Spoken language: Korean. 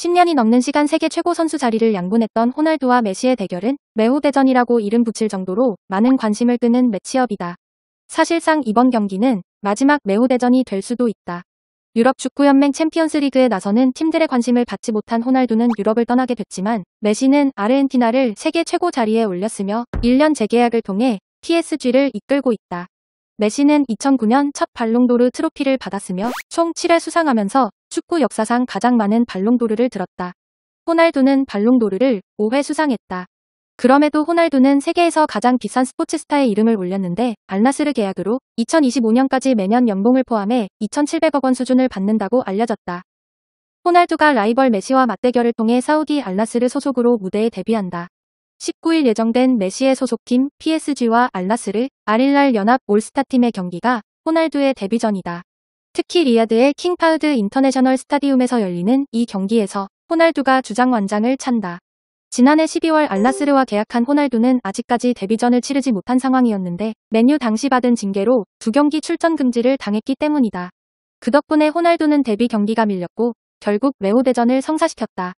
10년이 넘는 시간 세계 최고 선수 자리를 양분했던 호날두와 메시의 대결은 매우 대전이라고 이름 붙일 정도로 많은 관심을 끄는 매치업이다. 사실상 이번 경기는 마지막 매우 대전이 될 수도 있다. 유럽 축구연맹 챔피언스리그에 나서는 팀들의 관심을 받지 못한 호날두는 유럽을 떠나게 됐지만 메시는 아르헨티나를 세계 최고 자리에 올렸으며 1년 재계약을 통해 PSG를 이끌고 있다. 메시는 2009년 첫 발롱도르 트로피를 받았으며 총 7회 수상하면서 축구 역사상 가장 많은 발롱도르를 들었다. 호날두는 발롱도르를 5회 수상했다. 그럼에도 호날두는 세계에서 가장 비싼 스포츠스타의 이름을 올렸는데 알나스르 계약으로 2025년까지 매년 연봉을 포함해 2,700억 원 수준을 받는다고 알려졌다. 호날두가 라이벌 메시와 맞대결을 통해 사우디 알나스르 소속으로 무대에 데뷔한다. 19일 예정된 메시의 소속팀 PSG와 알나스르, 아릴랄 연합 올스타팀의 경기가 호날두의 데뷔전이다. 특히 리야드의 킹파우드 인터내셔널 스타디움에서 열리는 이 경기에서 호날두가 주장 완장을 찬다. 지난해 12월 알라스르와 계약한 호날두는 아직까지 데뷔전을 치르지 못한 상황이었는데 맨유 당시 받은 징계로 두 경기 출전 금지를 당했기 때문이다. 그 덕분에 호날두는 데뷔 경기가 밀렸고 결국 외호대전을 성사시켰다.